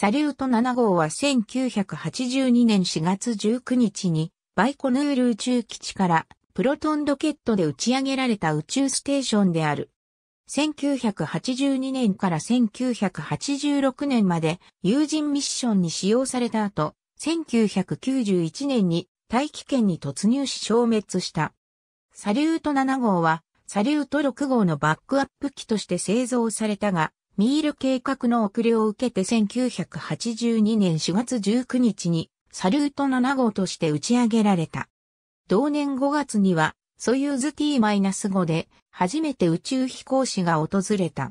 サリュート7号は1982年4月19日にバイコヌール宇宙基地からプロトンロケットで打ち上げられた宇宙ステーションである。1982年から1986年まで有人ミッションに使用された後、1991年に大気圏に突入し消滅した。サリュート7号はサリュート6号のバックアップ機として製造されたが、ミール計画の遅れを受けて1982年4月19日にサルート7号として打ち上げられた。同年5月にはソユーズ T-5 で初めて宇宙飛行士が訪れた。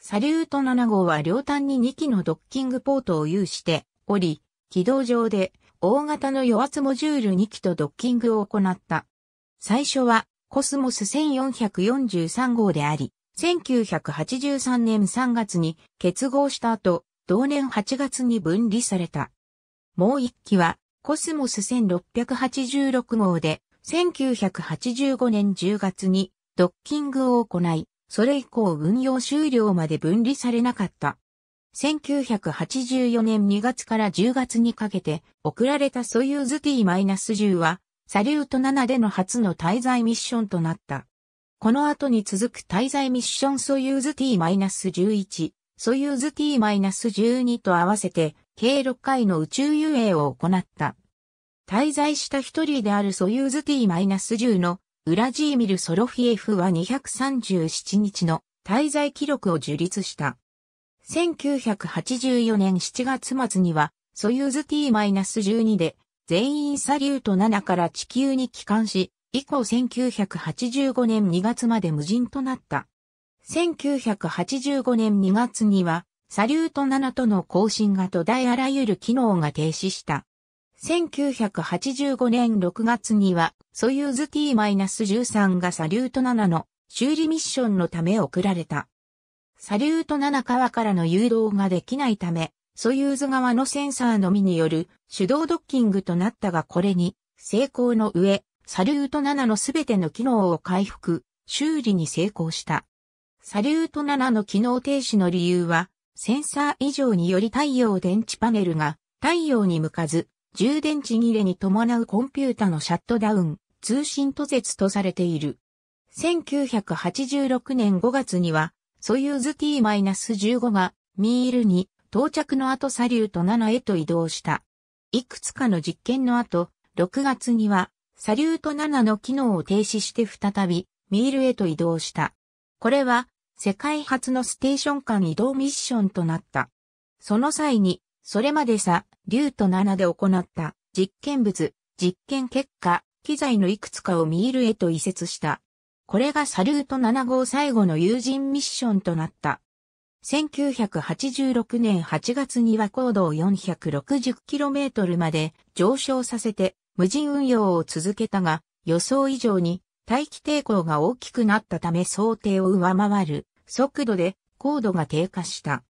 サルート7号は両端に2機のドッキングポートを有しており、軌道上で大型の余圧モジュール2機とドッキングを行った。最初はコスモス1443号であり、1983年3月に結合した後、同年8月に分離された。もう一機は、コスモス1686号で、1985年10月にドッキングを行い、それ以降運用終了まで分離されなかった。1984年2月から10月にかけて送られたソユーズ T-10 はサリュート7での初の滞在ミッションとなった。この後に続く滞在ミッションソユーズ T-11、ソユーズ T-12 と合わせて、計6回の宇宙遊泳を行った。滞在した一人であるソユーズ T-10 のウラジーミル・ソロフィエフは237日の滞在記録を樹立した。1984年7月末には、ソユーズ T-12 で全員サリュート7から地球に帰還し、以降1985年2月まで無人となった。1985年2月には、サリュート7との更新が途絶えあらゆる機能が停止した。1985年6月には、ソユーズ T-13 がサリュート7の修理ミッションのため送られた。サリュート7川からの誘導ができないため、ソユーズ側のセンサーのみによる手動ドッキングとなったがこれに成功の上、サリュート7のすべての機能を回復、修理に成功した。サリュート7の機能停止の理由は、センサー以上により太陽電池パネルが太陽に向かず、充電池切れに伴うコンピュータのシャットダウン、通信途絶とされている。1986年5月には、ソユーズ T-15 がミールに到着の後サリュート7へと移動した。いくつかの実験の後、6月にはサリュート7の機能を停止して再びミールへと移動した。これは世界初のステーション間移動ミッションとなった。その際に、それまでサリュート7で行った実験物、実験結果、機材のいくつかをミールへと移設した。これがサリュート7号最後の友人ミッションとなった。1986年8月には高度を 460km まで上昇させて無人運用を続けたが、予想以上に大気抵抗が大きくなったため想定を上回る速度で高度が低下した。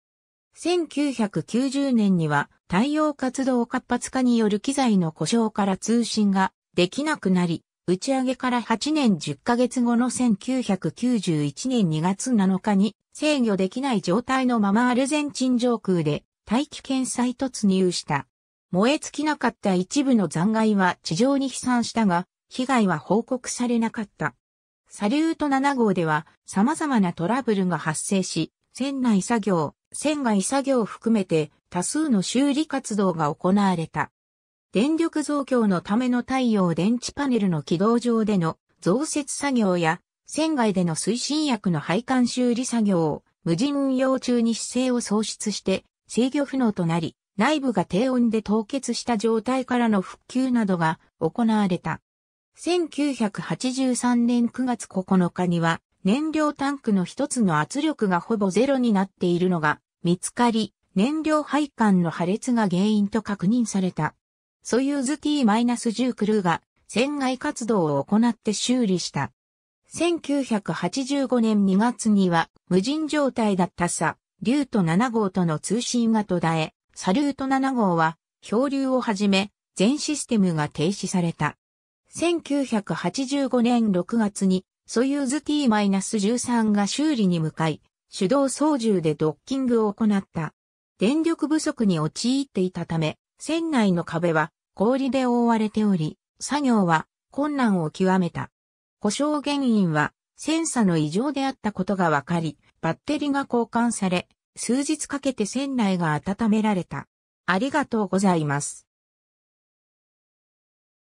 1990年には太陽活動活発化による機材の故障から通信ができなくなり、打ち上げから8年10ヶ月後の1991年2月7日に制御できない状態のままアルゼンチン上空で大気圏再突入した。燃え尽きなかった一部の残骸は地上に飛散したが、被害は報告されなかった。サリュート7号では様々なトラブルが発生し、船内作業、船外作業を含めて多数の修理活動が行われた。電力増強のための太陽電池パネルの軌道上での増設作業や、船外での推進薬の配管修理作業を無人運用中に姿勢を喪失して制御不能となり、内部が低温で凍結した状態からの復旧などが行われた。1983年9月9日には燃料タンクの一つの圧力がほぼゼロになっているのが見つかり、燃料配管の破裂が原因と確認された。ソユーズ T-10 クルーが船外活動を行って修理した。1985年2月には無人状態だったさ、リュート7号との通信が途絶え、サルート7号は、漂流をはじめ、全システムが停止された。1985年6月に、ソユーズ T-13 が修理に向かい、手動操縦でドッキングを行った。電力不足に陥っていたため、船内の壁は氷で覆われており、作業は困難を極めた。故障原因はセンサの異常であったことが分かり、バッテリが交換され、数日かけて船内が温められた。ありがとうございます。